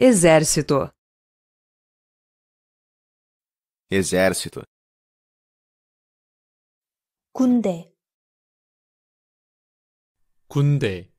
Exército. Exército. Kunde. Kunde.